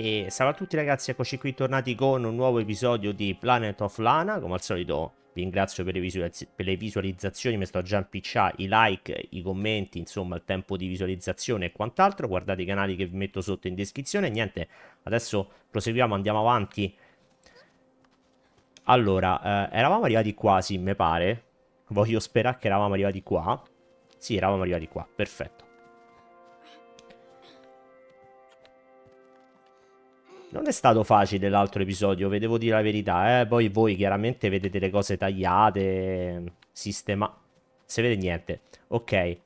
E salve a tutti ragazzi, eccoci qui tornati con un nuovo episodio di Planet of Lana, come al solito vi ringrazio per le, visualiz per le visualizzazioni, mi sto già impicciando i like, i commenti, insomma il tempo di visualizzazione e quant'altro, guardate i canali che vi metto sotto in descrizione, niente, adesso proseguiamo, andiamo avanti. Allora, eh, eravamo arrivati qua, sì, mi pare, voglio sperare che eravamo arrivati qua, sì, eravamo arrivati qua, perfetto. Non è stato facile l'altro episodio, devo dire la verità, eh. Poi voi chiaramente vedete le cose tagliate, sistema... Non si vede niente. Ok.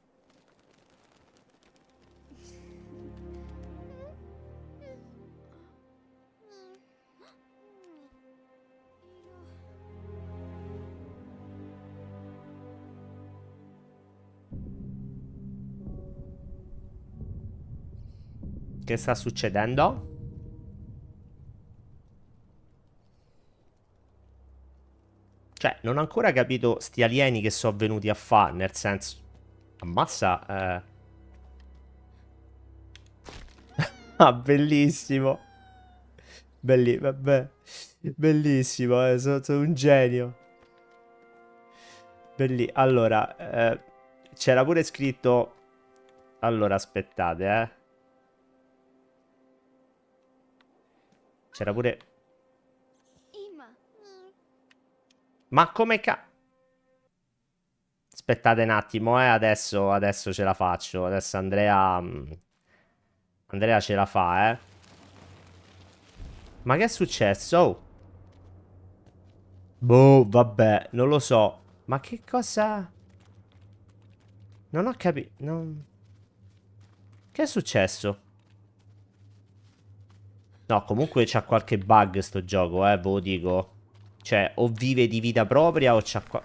Che sta succedendo? Cioè, non ho ancora capito sti alieni che sono venuti a fa, nel senso... Ammazza... Eh... ah, bellissimo. Belli, vabbè. Bellissimo, eh, sono, sono un genio. Belli... Allora, eh, c'era pure scritto... Allora, aspettate, eh. C'era pure Ma come ca... Aspettate un attimo, eh, adesso, adesso ce la faccio. Adesso Andrea... Mm, Andrea ce la fa, eh. Ma che è successo? Oh. Boh, vabbè, non lo so. Ma che cosa... Non ho capito... Non... Che è successo? No, comunque c'ha qualche bug sto gioco, eh, ve lo dico. Cioè, o vive di vita propria o c'ha qua...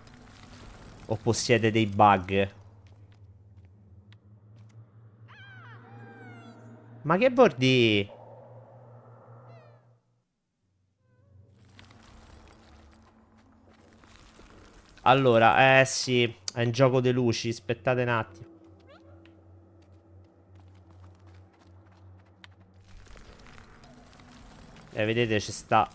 O possiede dei bug. Ma che bordi... Allora, eh sì, è un gioco dei luci, aspettate un attimo. E eh, vedete, ci sta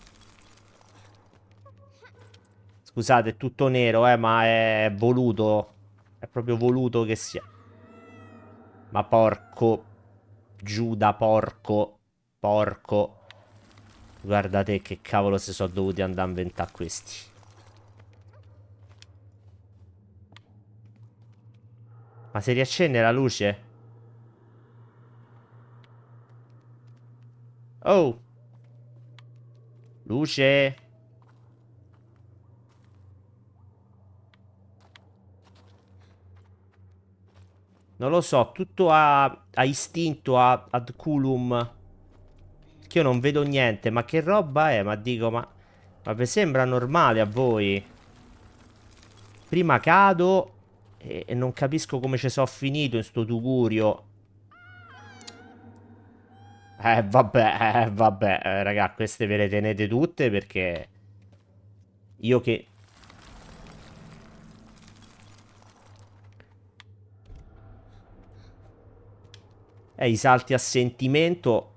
Scusate, è tutto nero, eh, ma è voluto. È proprio voluto che sia. Ma porco. Giuda, porco. Porco. Guardate che cavolo se sono dovuti andare a inventare questi. Ma si riaccende la luce? Oh! Luce! Non lo so, tutto a, a istinto, a, ad culum. Che io non vedo niente, ma che roba è? Ma dico, ma... Ma vi sembra normale a voi? Prima cado e, e non capisco come ci sono finito in sto tugurio. Eh vabbè, eh vabbè, eh, raga, queste ve le tenete tutte perché... Io che Eh, i salti a sentimento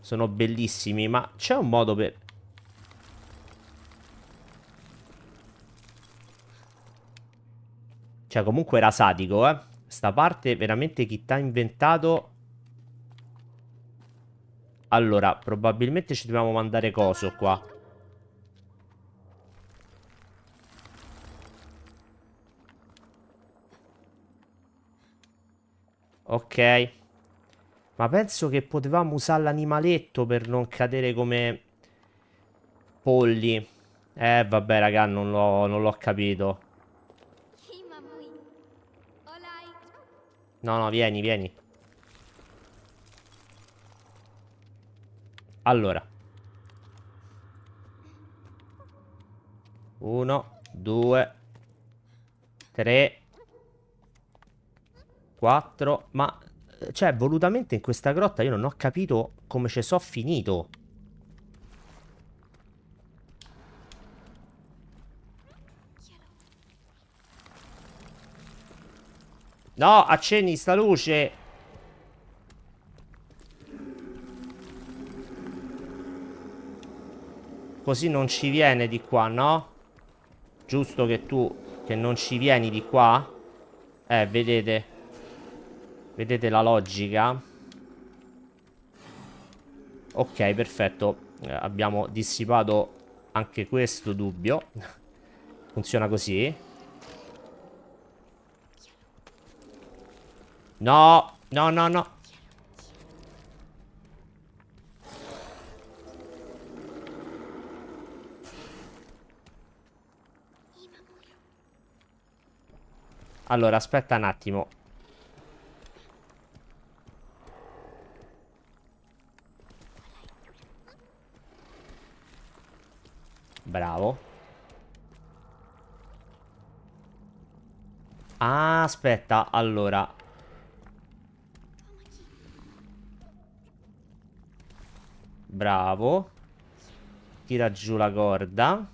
sono bellissimi, ma c'è un modo per... Cioè, comunque era sadico, eh. Sta parte, veramente, chi t'ha inventato... Allora, probabilmente ci dobbiamo mandare coso qua. Ok. Ma penso che potevamo usare l'animaletto per non cadere come polli. Eh, vabbè, raga, non l'ho capito. No, no, vieni, vieni. Allora. Uno, due, tre, quattro, ma cioè, volutamente in questa grotta io non ho capito come ci sono finito. No, accendi sta luce. Così non ci viene di qua, no? Giusto che tu, che non ci vieni di qua? Eh, vedete. Vedete la logica? Ok, perfetto. Eh, abbiamo dissipato anche questo dubbio. Funziona così. No, no, no, no. Allora, aspetta un attimo. Aspetta, allora Bravo Tira giù la corda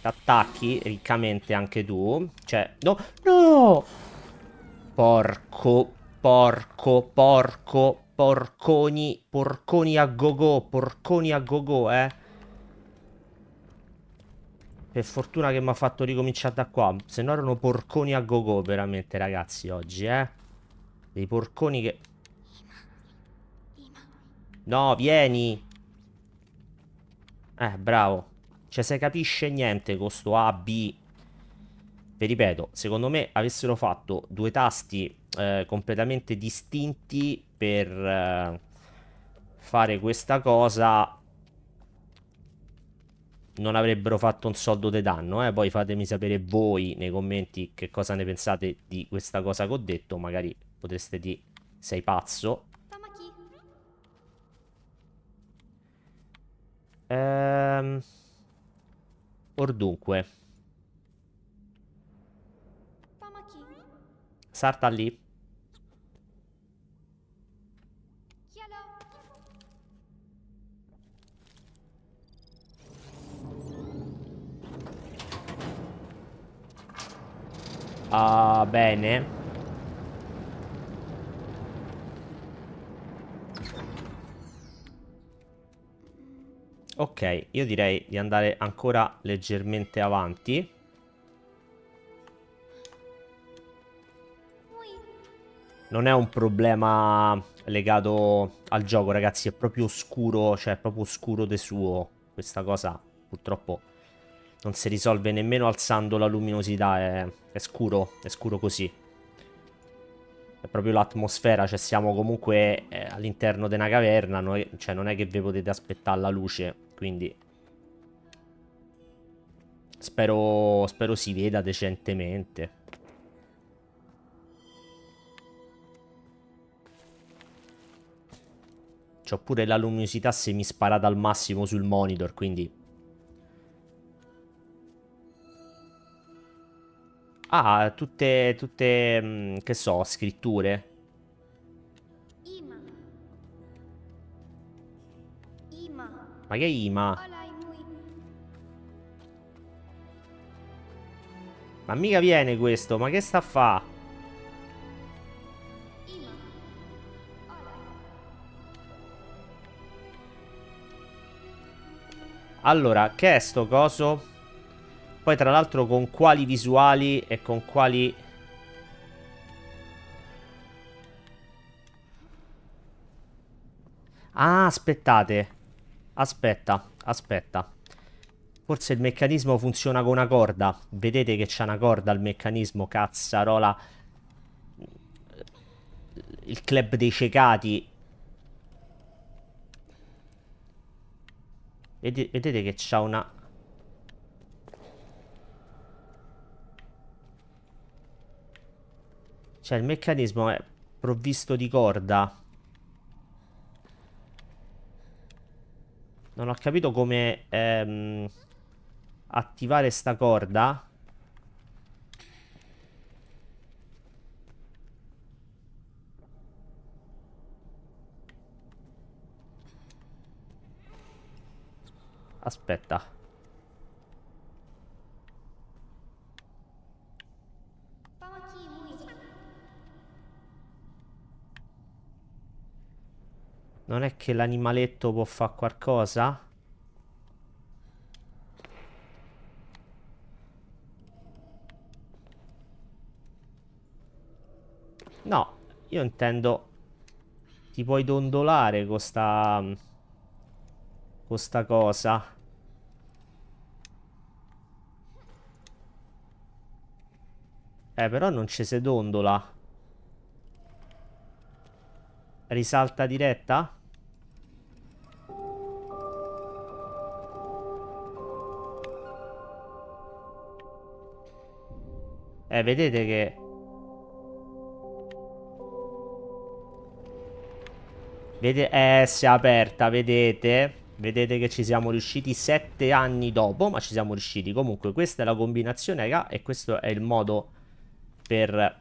T'attacchi riccamente anche tu Cioè, no, no Porco, porco, porco Porconi, porconi a gogo -go, Porconi a gogo, -go, eh per fortuna che mi ha fatto ricominciare da qua. Se no erano porconi a go -go, veramente, ragazzi, oggi, eh. Dei porconi che... No, vieni! Eh, bravo. Cioè, se capisce niente con sto A, B... Vi ripeto, secondo me avessero fatto due tasti eh, completamente distinti per... Eh, fare questa cosa non avrebbero fatto un soldo di danno. Eh? Poi fatemi sapere voi nei commenti che cosa ne pensate di questa cosa che ho detto. Magari potreste dire sei pazzo. Ehm... Or dunque. Sarta lì. uh, bene. Ok, io direi di andare ancora leggermente avanti. Non è un problema legato al gioco, ragazzi, è proprio oscuro, cioè è proprio oscuro de suo. Questa cosa purtroppo non si risolve nemmeno alzando la luminosità, è, è scuro, è scuro così. È proprio l'atmosfera, cioè siamo comunque eh, all'interno di una caverna, noi, cioè non è che vi potete aspettare la luce, quindi... Spero, spero si veda decentemente. C'ho pure la luminosità semisparata al massimo sul monitor, quindi Ah, tutte, tutte, mh, mm, che so, scritture. Ima. Ima. Ma che Ima? Ma mica viene questo, ma che sta a fa? Allora, che è sto coso? Poi tra l'altro con quali visuali e con quali... Ah, aspettate. Aspetta, aspetta. Forse il meccanismo funziona con una corda. Vedete che c'è una corda al meccanismo, cazzarola. Il club dei cecati. Vedete, vedete che c'è una... Cioè il meccanismo è provvisto di corda. Non ho capito come ehm, attivare sta corda. Aspetta. Non è che l'animaletto può fare qualcosa? No, io intendo... Ti puoi dondolare con sta... Con sta cosa. Eh, però non ci si dondola. Risalta diretta? Eh, vedete che... Vede... Eh, si è aperta, vedete? Vedete che ci siamo riusciti sette anni dopo, ma ci siamo riusciti. Comunque, questa è la combinazione, raga, e questo è il modo per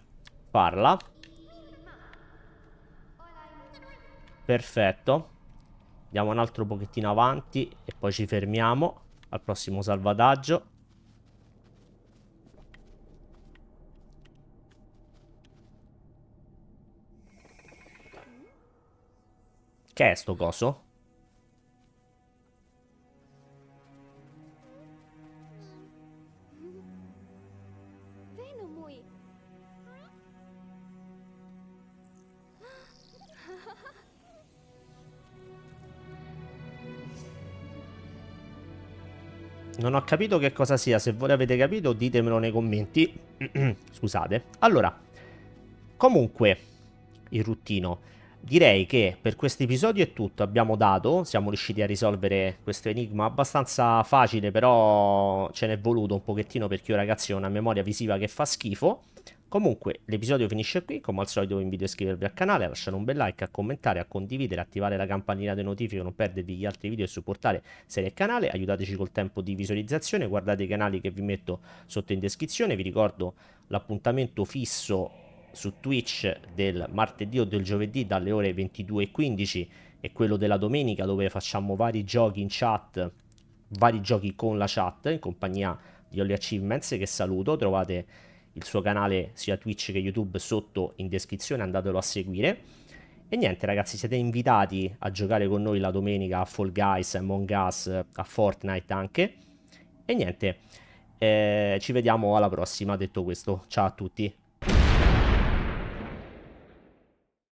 farla. Perfetto. Andiamo un altro pochettino avanti e poi ci fermiamo al prossimo salvataggio. Che è sto coso? Non ho capito che cosa sia, se voi l'avete capito ditemelo nei commenti. Scusate. Allora, comunque, il ruttino. Direi che per questo episodio è tutto, abbiamo dato, siamo riusciti a risolvere questo enigma abbastanza facile, però ce n'è voluto un pochettino perché io ragazzi ho una memoria visiva che fa schifo. Comunque l'episodio finisce qui, come al solito vi invito a iscrivervi al canale, a lasciare un bel like, a commentare, a condividere, attivare la campanellina delle notifiche, per non perdervi gli altri video e supportare serie il canale, aiutateci col tempo di visualizzazione, guardate i canali che vi metto sotto in descrizione, vi ricordo l'appuntamento fisso su Twitch del martedì o del giovedì dalle ore 22.15 e quello della domenica dove facciamo vari giochi in chat, vari giochi con la chat in compagnia di Olly Achievements che saluto, trovate il suo canale sia Twitch che YouTube sotto in descrizione, andatelo a seguire. E niente ragazzi, siete invitati a giocare con noi la domenica a Fall Guys, a Among Us, a Fortnite anche. E niente, eh, ci vediamo alla prossima, detto questo, ciao a tutti.